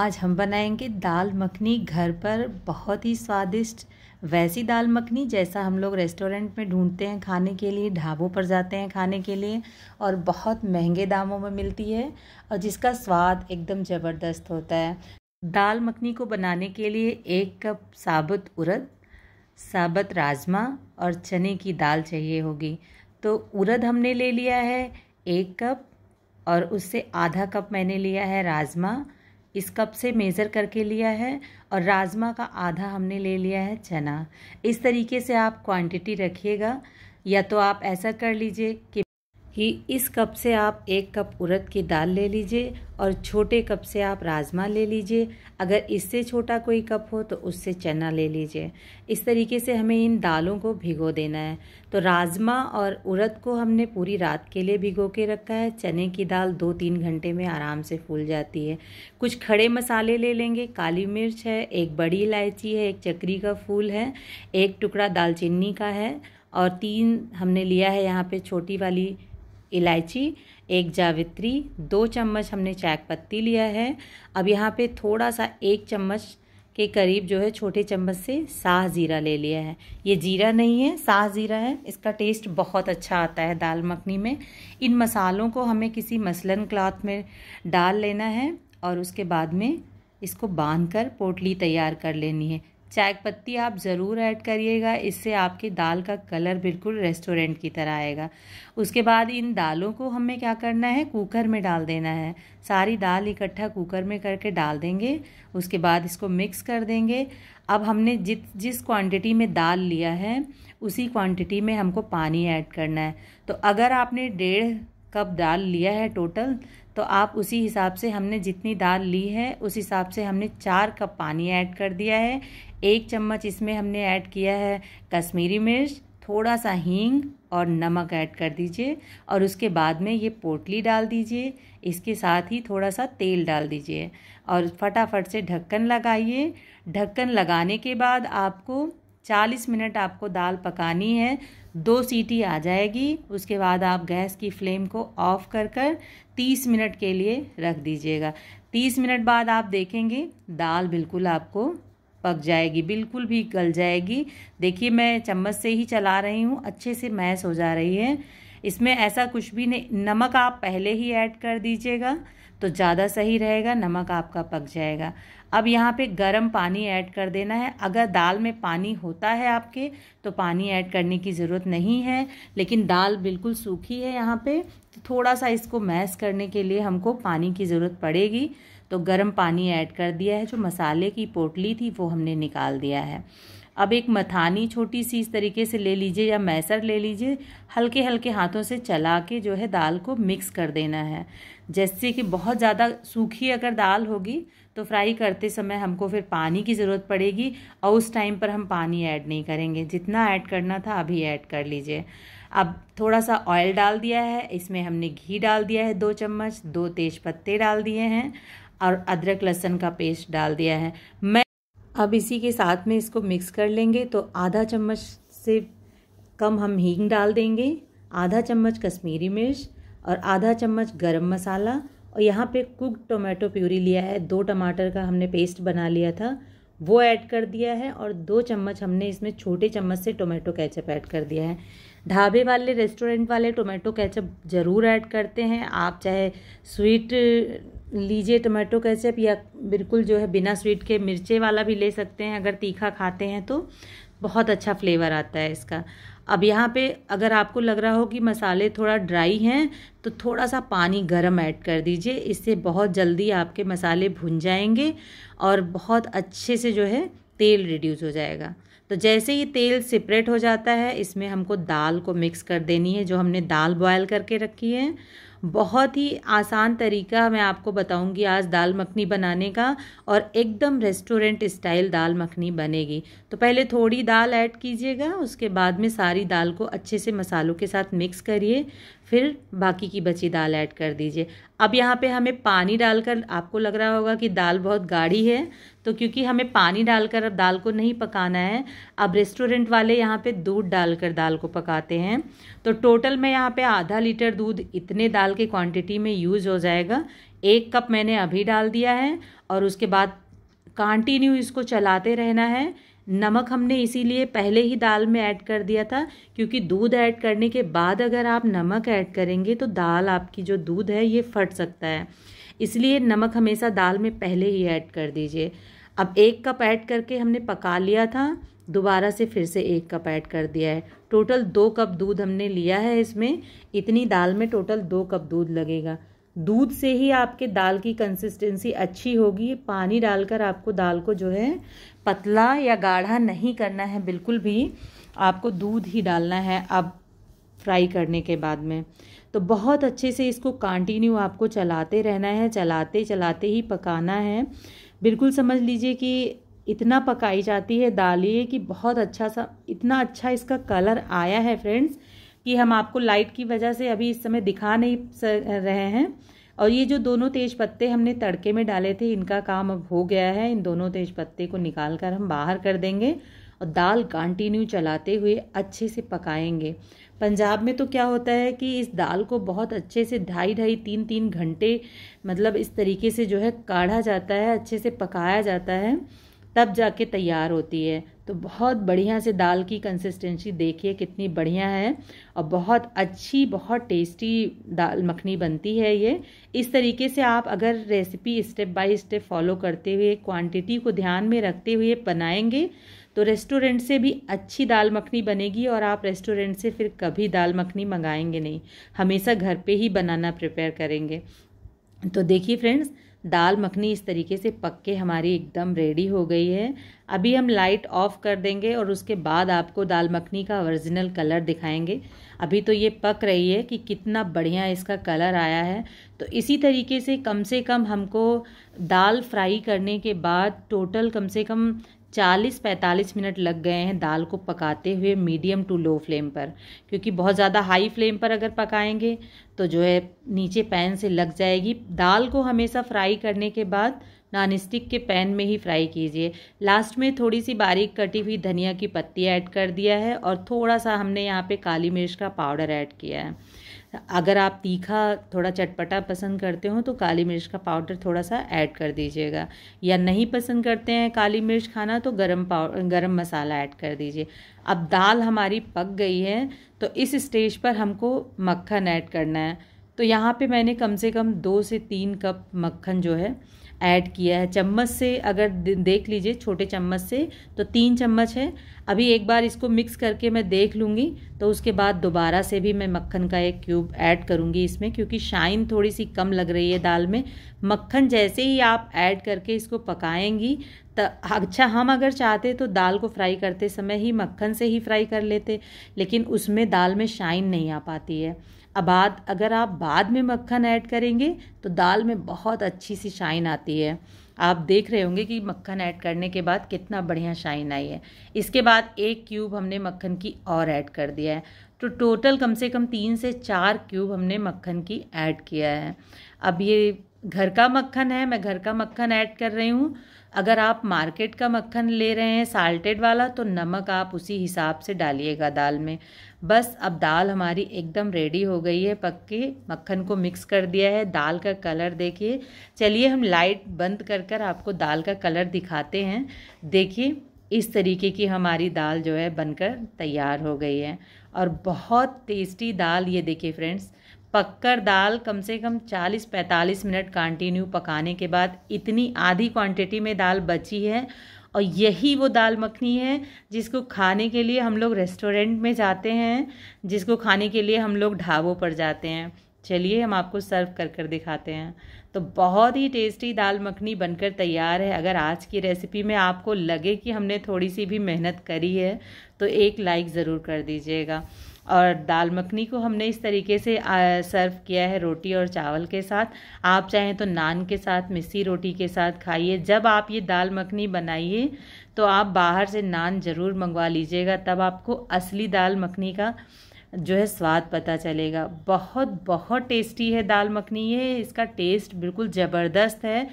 आज हम बनाएंगे दाल मखनी घर पर बहुत ही स्वादिष्ट वैसी दाल मखनी जैसा हम लोग रेस्टोरेंट में ढूंढते हैं खाने के लिए ढाबों पर जाते हैं खाने के लिए और बहुत महंगे दामों में मिलती है और जिसका स्वाद एकदम ज़बरदस्त होता है दाल मखनी को बनाने के लिए एक कप साबुत उड़द साबुत राजमा और चने की दाल चाहिए होगी तो उड़द हमने ले लिया है एक कप और उससे आधा कप मैंने लिया है राजमा इस कप से मेज़र करके लिया है और राजमा का आधा हमने ले लिया है चना इस तरीके से आप क्वांटिटी रखिएगा या तो आप ऐसा कर लीजिए कि ही इस कप से आप एक कप उड़द की दाल ले लीजिए और छोटे कप से आप राजमा ले लीजिए अगर इससे छोटा कोई कप हो तो उससे चना ले लीजिए इस तरीके से हमें इन दालों को भिगो देना है तो राजमा और उड़द को हमने पूरी रात के लिए भिगो के रखा है चने की दाल दो तीन घंटे में आराम से फूल जाती है कुछ खड़े मसाले ले लेंगे काली मिर्च है एक बड़ी इलायची है एक चक्री का फूल है एक टुकड़ा दालचीनी का है और तीन हमने लिया है यहाँ पर छोटी वाली इलायची एक जावित्री दो चम्मच हमने चाय पत्ती लिया है अब यहाँ पे थोड़ा सा एक चम्मच के करीब जो है छोटे चम्मच से साह ज़ीरा ले लिया है ये जीरा नहीं है साह ज़ीरा है इसका टेस्ट बहुत अच्छा आता है दाल मखनी में इन मसालों को हमें किसी मसलन क्लॉथ में डाल लेना है और उसके बाद में इसको बांध कर पोटली तैयार कर लेनी है चाय पत्ती आप ज़रूर ऐड करिएगा इससे आपकी दाल का कलर बिल्कुल रेस्टोरेंट की तरह आएगा उसके बाद इन दालों को हमें क्या करना है कुकर में डाल देना है सारी दाल इकट्ठा कुकर में करके डाल देंगे उसके बाद इसको मिक्स कर देंगे अब हमने जित जिस क्वांटिटी में दाल लिया है उसी क्वांटिटी में हमको पानी ऐड करना है तो अगर आपने डेढ़ कप दाल लिया है टोटल तो आप उसी हिसाब से हमने जितनी दाल ली है उस हिसाब से हमने चार कप पानी ऐड कर दिया है एक चम्मच इसमें हमने ऐड किया है कश्मीरी मिर्च थोड़ा सा हींग और नमक ऐड कर दीजिए और उसके बाद में ये पोटली डाल दीजिए इसके साथ ही थोड़ा सा तेल डाल दीजिए और फटाफट से ढक्कन लगाइए ढक्कन लगाने के बाद आपको 40 मिनट आपको दाल पकानी है दो सीटी आ जाएगी उसके बाद आप गैस की फ्लेम को ऑफ कर कर तीस मिनट के लिए रख दीजिएगा 30 मिनट बाद आप देखेंगे दाल बिल्कुल आपको पक जाएगी बिल्कुल भी गल जाएगी देखिए मैं चम्मच से ही चला रही हूँ अच्छे से मैश हो जा रही है इसमें ऐसा कुछ भी नहीं नमक आप पहले ही ऐड कर दीजिएगा तो ज़्यादा सही रहेगा नमक आपका पक जाएगा अब यहाँ पे गर्म पानी ऐड कर देना है अगर दाल में पानी होता है आपके तो पानी ऐड करने की ज़रूरत नहीं है लेकिन दाल बिल्कुल सूखी है यहाँ पे तो थोड़ा सा इसको मैश करने के लिए हमको पानी की ज़रूरत पड़ेगी तो गर्म पानी ऐड कर दिया है जो मसाले की पोटली थी वो हमने निकाल दिया है अब एक मथानी छोटी सी इस तरीके से ले लीजिए या मैसर ले लीजिए हल्के हल्के हाथों से चला के जो है दाल को मिक्स कर देना है जैसे कि बहुत ज़्यादा सूखी अगर दाल होगी तो फ्राई करते समय हमको फिर पानी की ज़रूरत पड़ेगी और उस टाइम पर हम पानी ऐड नहीं करेंगे जितना ऐड करना था अभी ऐड कर लीजिए अब थोड़ा सा ऑयल डाल दिया है इसमें हमने घी डाल दिया है दो चम्मच दो तेज पत्ते डाल दिए हैं और अदरक लहसन का पेस्ट डाल दिया है मैं अब इसी के साथ में इसको मिक्स कर लेंगे तो आधा चम्मच से कम हम हींग डाल देंगे आधा चम्मच कश्मीरी मिर्च और आधा चम्मच गरम मसाला और यहाँ पे कुक टोमेटो प्यूरी लिया है दो टमाटर का हमने पेस्ट बना लिया था वो ऐड कर दिया है और दो चम्मच हमने इसमें छोटे चम्मच से टोमेटो कैचअप ऐड कर दिया है ढाबे वाले रेस्टोरेंट वाले टोमेटो कैचअप ज़रूर ऐड करते हैं आप चाहे स्वीट लीजिए टमाटो केचप या बिल्कुल जो है बिना स्वीट के मिर्चे वाला भी ले सकते हैं अगर तीखा खाते हैं तो बहुत अच्छा फ्लेवर आता है इसका अब यहाँ पे अगर आपको लग रहा हो कि मसाले थोड़ा ड्राई हैं तो थोड़ा सा पानी गर्म ऐड कर दीजिए इससे बहुत जल्दी आपके मसाले भुन जाएंगे और बहुत अच्छे से जो है तेल रिड्यूस हो जाएगा तो जैसे ही तेल सेपरेट हो जाता है इसमें हमको दाल को मिक्स कर देनी है जो हमने दाल बॉयल करके रखी है बहुत ही आसान तरीका मैं आपको बताऊंगी आज दाल मखनी बनाने का और एकदम रेस्टोरेंट स्टाइल दाल मखनी बनेगी तो पहले थोड़ी दाल ऐड कीजिएगा उसके बाद में सारी दाल को अच्छे से मसालों के साथ मिक्स करिए फिर बाकी की बची दाल ऐड कर दीजिए अब यहाँ पे हमें पानी डालकर आपको लग रहा होगा कि दाल बहुत गाढ़ी है तो क्योंकि हमें पानी डालकर अब दाल को नहीं पकाना है अब रेस्टोरेंट वाले यहाँ पे दूध डालकर दाल को पकाते हैं तो टोटल में यहाँ पे आधा लीटर दूध इतने दाल के क्वांटिटी में यूज़ हो जाएगा एक कप मैंने अभी डाल दिया है और उसके बाद कंटिन्यू इसको चलाते रहना है नमक हमने इसीलिए पहले ही दाल में ऐड कर दिया था क्योंकि दूध ऐड करने के बाद अगर आप नमक ऐड करेंगे तो दाल आपकी जो दूध है ये फट सकता है इसलिए नमक हमेशा दाल में पहले ही ऐड कर दीजिए अब एक कप ऐड करके हमने पका लिया था दोबारा से फिर से एक कप ऐड कर दिया है टोटल दो कप दूध हमने लिया है इसमें इतनी दाल में टोटल दो कप दूध लगेगा दूध से ही आपके दाल की कंसिस्टेंसी अच्छी होगी पानी डालकर आपको दाल को जो है पतला या गाढ़ा नहीं करना है बिल्कुल भी आपको दूध ही डालना है अब फ्राई करने के बाद में तो बहुत अच्छे से इसको कंटिन्यू आपको चलाते रहना है चलाते चलाते ही पकाना है बिल्कुल समझ लीजिए कि इतना पकाई जाती है दाल ये कि बहुत अच्छा सा इतना अच्छा इसका कलर आया है फ्रेंड्स कि हम आपको लाइट की वजह से अभी इस समय दिखा नहीं रहे हैं और ये जो दोनों तेज पत्ते हमने तड़के में डाले थे इनका काम अब हो गया है इन दोनों तेज पत्ते को निकाल कर हम बाहर कर देंगे और दाल कंटिन्यू चलाते हुए अच्छे से पकाएंगे पंजाब में तो क्या होता है कि इस दाल को बहुत अच्छे से ढाई ढाई तीन तीन घंटे मतलब इस तरीके से जो है काढ़ा जाता है अच्छे से पकाया जाता है तब जाके तैयार होती है तो बहुत बढ़िया से दाल की कंसिस्टेंसी देखिए कितनी बढ़िया है और बहुत अच्छी बहुत टेस्टी दाल मखनी बनती है ये इस तरीके से आप अगर recipe step by step follow करते हुए क्वांटिटी को ध्यान में रखते हुए बनाएंगे तो रेस्टोरेंट से भी अच्छी दाल मखनी बनेगी और आप रेस्टोरेंट से फिर कभी दाल मखनी मंगाएंगे नहीं हमेशा घर पर ही बनाना प्रिपेयर करेंगे तो देखिए फ्रेंड्स दाल मखनी इस तरीके से पक के हमारी एकदम रेडी हो गई है अभी हम लाइट ऑफ कर देंगे और उसके बाद आपको दाल मखनी का ओरिजिनल कलर दिखाएंगे अभी तो ये पक रही है कि कितना बढ़िया इसका कलर आया है तो इसी तरीके से कम से कम हमको दाल फ्राई करने के बाद टोटल कम से कम 40-45 मिनट लग गए हैं दाल को पकाते हुए मीडियम टू लो फ्लेम पर क्योंकि बहुत ज़्यादा हाई फ्लेम पर अगर पकाएंगे तो जो है नीचे पैन से लग जाएगी दाल को हमेशा फ्राई करने के बाद नॉन स्टिक के पैन में ही फ्राई कीजिए लास्ट में थोड़ी सी बारीक कटी हुई धनिया की पत्ती ऐड कर दिया है और थोड़ा सा हमने यहाँ पे काली मिर्च का पाउडर ऐड किया है अगर आप तीखा थोड़ा चटपटा पसंद करते हो तो काली मिर्च का पाउडर थोड़ा सा ऐड कर दीजिएगा या नहीं पसंद करते हैं काली मिर्च खाना तो गरम पाउडर गरम मसाला ऐड कर दीजिए अब दाल हमारी पक गई है तो इस स्टेज पर हमको मक्खन ऐड करना है तो यहाँ पे मैंने कम से कम दो से तीन कप मक्खन जो है ऐड किया है चम्मच से अगर देख लीजिए छोटे चम्मच से तो तीन चम्मच है अभी एक बार इसको मिक्स करके मैं देख लूँगी तो उसके बाद दोबारा से भी मैं मक्खन का एक क्यूब ऐड करूँगी इसमें क्योंकि शाइन थोड़ी सी कम लग रही है दाल में मक्खन जैसे ही आप ऐड करके इसको पकाएंगी तो अच्छा हम अगर चाहते तो दाल को फ्राई करते समय ही मक्खन से ही फ्राई कर लेते लेकिन उसमें दाल में शाइन नहीं आ पाती है अब बाद अगर आप बाद में मक्खन ऐड करेंगे तो दाल में बहुत अच्छी सी शाइन आती है आप देख रहे होंगे कि मक्खन ऐड करने के बाद कितना बढ़िया शाइन आई है इसके बाद एक क्यूब हमने मक्खन की और ऐड कर दिया है तो टोटल कम से कम तीन से चार क्यूब हमने मक्खन की ऐड किया है अब ये घर का मक्खन है मैं घर का मक्खन ऐड कर रही हूँ अगर आप मार्केट का मक्खन ले रहे हैं साल्टेड वाला तो नमक आप उसी हिसाब से डालिएगा दाल में बस अब दाल हमारी एकदम रेडी हो गई है पक के मक्खन को मिक्स कर दिया है दाल का कलर देखिए चलिए हम लाइट बंद कर कर आपको दाल का कलर दिखाते हैं देखिए इस तरीके की हमारी दाल जो है बनकर तैयार हो गई है और बहुत टेस्टी दाल ये देखिए फ्रेंड्स पककर दाल कम से कम 40-45 मिनट कंटिन्यू पकाने के बाद इतनी आधी क्वांटिटी में दाल बची है और यही वो दाल मखनी है जिसको खाने के लिए हम लोग रेस्टोरेंट में जाते हैं जिसको खाने के लिए हम लोग ढाबों पर जाते हैं चलिए हम आपको सर्व कर कर दिखाते हैं तो बहुत ही टेस्टी दाल मखनी बनकर तैयार है अगर आज की रेसिपी में आपको लगे कि हमने थोड़ी सी भी मेहनत करी है तो एक लाइक ज़रूर कर दीजिएगा और दाल मखनी को हमने इस तरीके से सर्व किया है रोटी और चावल के साथ आप चाहें तो नान के साथ मिस्सी रोटी के साथ खाइए जब आप ये दाल मखनी बनाइए तो आप बाहर से नान ज़रूर मंगवा लीजिएगा तब आपको असली दाल मखनी का जो है स्वाद पता चलेगा बहुत बहुत टेस्टी है दाल मखनी ये इसका टेस्ट बिल्कुल ज़बरदस्त है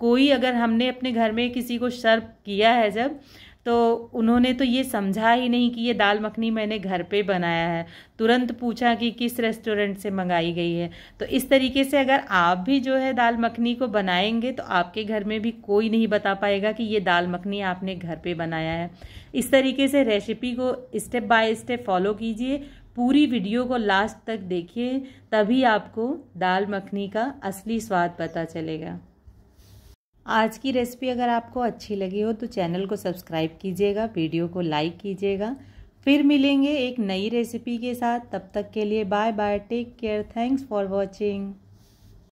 कोई अगर हमने अपने घर में किसी को सर्व किया है जब तो उन्होंने तो ये समझा ही नहीं कि ये दाल मखनी मैंने घर पे बनाया है तुरंत पूछा कि किस रेस्टोरेंट से मंगाई गई है तो इस तरीके से अगर आप भी जो है दाल मखनी को बनाएंगे तो आपके घर में भी कोई नहीं बता पाएगा कि ये दाल मखनी आपने घर पे बनाया है इस तरीके से रेसिपी को स्टेप बाय स्टेप फॉलो कीजिए पूरी वीडियो को लास्ट तक देखिए तभी आपको दाल मखनी का असली स्वाद पता चलेगा आज की रेसिपी अगर आपको अच्छी लगी हो तो चैनल को सब्सक्राइब कीजिएगा वीडियो को लाइक कीजिएगा फिर मिलेंगे एक नई रेसिपी के साथ तब तक के लिए bye bye take care thanks for watching